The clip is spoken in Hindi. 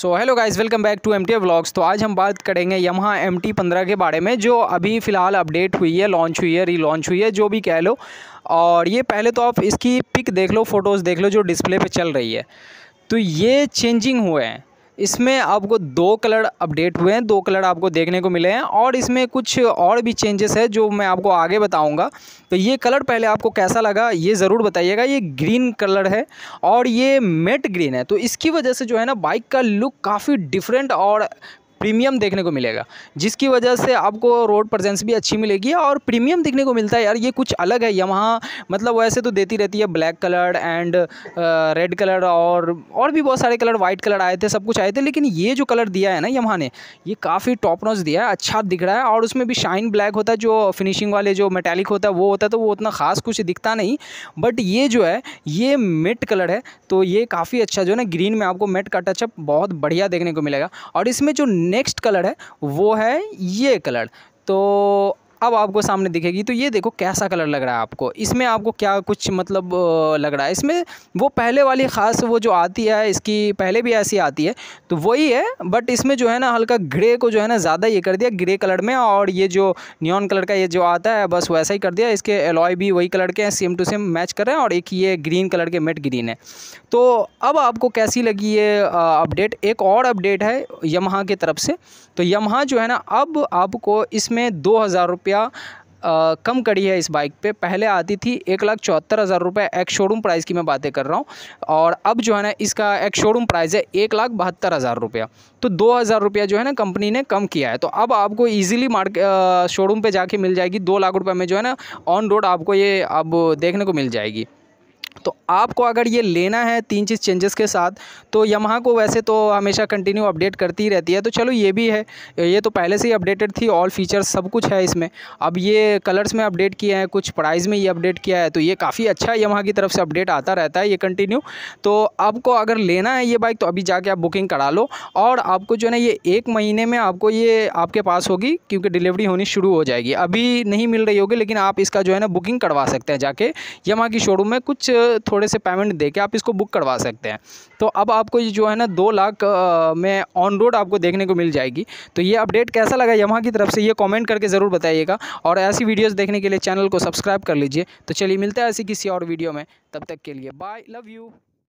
so hello guys welcome back to M T blogs तो आज हम बात करेंगे यमहा एम टी पंद्रह के बारे में जो अभी फ़िलहाल अपडेट हुई है लॉन्च हुई है रीलॉन्च हुई है जो भी कह लो और ये पहले तो आप इसकी पिक देख लो फोटोज़ देख लो जो डिस्प्ले पे चल रही है तो ये चेंजिंग हुए हैं इसमें आपको दो कलर अपडेट हुए हैं दो कलर आपको देखने को मिले हैं और इसमें कुछ और भी चेंजेस है जो मैं आपको आगे बताऊंगा तो ये कलर पहले आपको कैसा लगा ये ज़रूर बताइएगा ये ग्रीन कलर है और ये मेट ग्रीन है तो इसकी वजह से जो है ना बाइक का लुक काफ़ी डिफरेंट और प्रीमियम देखने को मिलेगा जिसकी वजह से आपको रोड प्रजेंस भी अच्छी मिलेगी और प्रीमियम देखने को मिलता है यार ये कुछ अलग है यहाँ मतलब वैसे तो देती रहती है black colour and red colour और और भी बहुत सारे कलर वाइट कलर आए थे सब कुछ आए थे लेकिन ये जो कलर दिया है ना यहाँ ने ये काफ़ी टॉप नॉच दिया है अच्छा दिख रहा है और उसमें भी शाइन ब्लैक होता है जो फिनिशिंग वाले जो मेटेलिक होता है वो होता है तो वो उतना खास कुछ दिखता नहीं बट ये जो है ये मेट कलर है तो ये काफ़ी अच्छा जो है ना ग्रीन में आपको मेट का टचअप बहुत बढ़िया देखने को मिलेगा और इसमें जो नेक्स्ट कलर है वो है ये कलर तो अब आपको सामने दिखेगी तो ये देखो कैसा कलर लग रहा है आपको इसमें आपको क्या कुछ मतलब लग रहा है इसमें वो पहले वाली ख़ास वो जो आती है इसकी पहले भी ऐसी आती है तो वही है बट इसमें जो है ना हल्का ग्रे को जो है ना ज़्यादा ये कर दिया ग्रे कलर में और ये जो न्योन कलर का ये जो आता है बस वैसा ही कर दिया इसके एलॉय भी वही कलर के हैं सेम टू सेम मैच कर रहे हैं और एक ये ग्रीन कलर के मेट ग्रीन है तो अब आपको कैसी लगी ये अपडेट एक और अपडेट है यमहा की तरफ से तो यमहा जो है ना अब आपको इसमें दो हज़ार रुपये रुपया आ, कम कड़ी है इस बाइक पे पहले आती थी एक लाख चौहत्तर हज़ार रुपये एक्स शोरूम प्राइस की मैं बातें कर रहा हूँ और अब जो है ना इसका एक्स शोरूम प्राइस है एक लाख बहत्तर हज़ार रुपया तो दो हज़ार रुपया जो है ना कंपनी ने कम किया है तो अब आपको इजीली मार्केट शोरूम पर जाके मिल जाएगी दो लाख रुपये में जो है ना ऑन रोड आपको ये अब देखने को मिल जाएगी तो आपको अगर ये लेना है तीन चीज़ चेंजेस के साथ तो यमहा को वैसे तो हमेशा कंटिन्यू अपडेट करती ही रहती है तो चलो ये भी है ये तो पहले से ही अपडेटेड थी ऑल फीचर्स सब कुछ है इसमें अब ये कलर्स में अपडेट किया है कुछ प्राइस में ये अपडेट किया है तो ये काफ़ी अच्छा यमहा की तरफ से अपडेट आता रहता है ये कंटिन्यू तो आपको अगर लेना है ये बाइक तो अभी जाके आप बुकिंग करा लो और आपको जो है ना ये एक महीने में आपको ये आपके पास होगी क्योंकि डिलीवरी होनी शुरू हो जाएगी अभी नहीं मिल रही होगी लेकिन आप इसका जो है ना बुकिंग करवा सकते हैं जाके यमहा की शोरूम में कुछ थोड़ा थोड़े से पेमेंट दे के आप इसको बुक करवा सकते हैं तो अब आपको ये जो है ना दो लाख में ऑन रोड आपको देखने को मिल जाएगी तो ये अपडेट कैसा लगा यहाँ की तरफ से ये कॉमेंट करके ज़रूर बताइएगा और ऐसी वीडियोज़ देखने के लिए चैनल को सब्सक्राइब कर लीजिए तो चलिए मिलता है ऐसी किसी और वीडियो में तब तक के लिए बाय लव यू